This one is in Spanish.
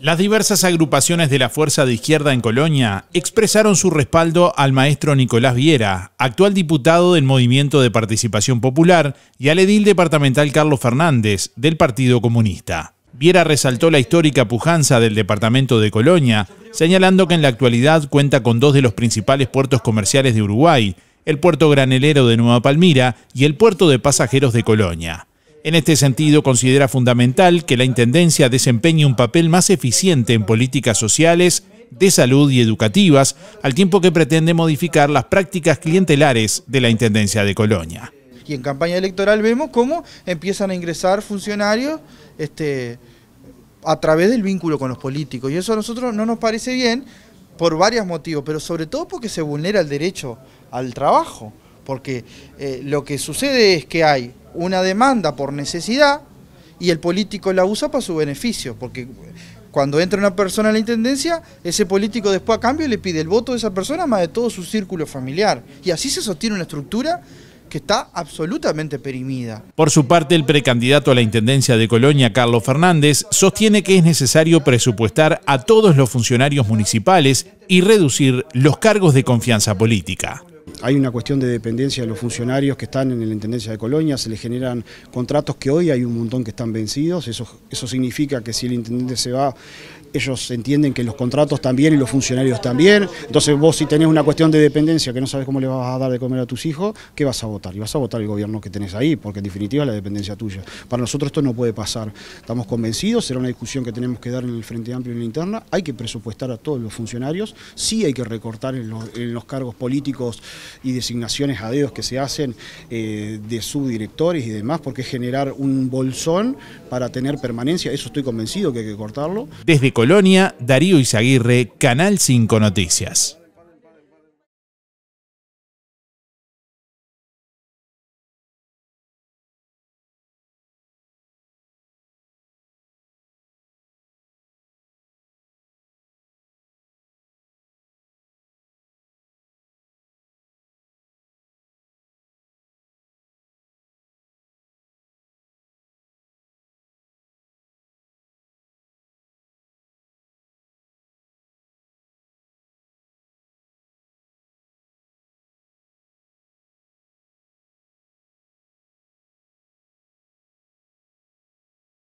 Las diversas agrupaciones de la Fuerza de Izquierda en Colonia expresaron su respaldo al maestro Nicolás Viera, actual diputado del Movimiento de Participación Popular, y al edil departamental Carlos Fernández, del Partido Comunista. Viera resaltó la histórica pujanza del departamento de Colonia, señalando que en la actualidad cuenta con dos de los principales puertos comerciales de Uruguay, el puerto granelero de Nueva Palmira y el puerto de pasajeros de Colonia. En este sentido, considera fundamental que la Intendencia desempeñe un papel más eficiente en políticas sociales, de salud y educativas, al tiempo que pretende modificar las prácticas clientelares de la Intendencia de Colonia. Y en campaña electoral vemos cómo empiezan a ingresar funcionarios este, a través del vínculo con los políticos. Y eso a nosotros no nos parece bien por varios motivos, pero sobre todo porque se vulnera el derecho al trabajo porque eh, lo que sucede es que hay una demanda por necesidad y el político la usa para su beneficio, porque cuando entra una persona a la intendencia, ese político después a cambio le pide el voto de esa persona más de todo su círculo familiar. Y así se sostiene una estructura que está absolutamente perimida. Por su parte, el precandidato a la Intendencia de Colonia, Carlos Fernández, sostiene que es necesario presupuestar a todos los funcionarios municipales y reducir los cargos de confianza política hay una cuestión de dependencia de los funcionarios que están en la Intendencia de Colonia, se les generan contratos que hoy hay un montón que están vencidos, eso, eso significa que si el intendente se va, ellos entienden que los contratos también y los funcionarios también, entonces vos si tenés una cuestión de dependencia que no sabes cómo le vas a dar de comer a tus hijos, ¿qué vas a votar? Y vas a votar el gobierno que tenés ahí, porque en definitiva es la dependencia tuya. Para nosotros esto no puede pasar, estamos convencidos, será una discusión que tenemos que dar en el Frente Amplio y en la interna, hay que presupuestar a todos los funcionarios, sí hay que recortar en los cargos políticos y designaciones a dedos que se hacen eh, de subdirectores y demás, porque es generar un bolsón para tener permanencia, eso estoy convencido que hay que cortarlo. Desde Colonia, Darío Izaguirre, Canal 5 Noticias.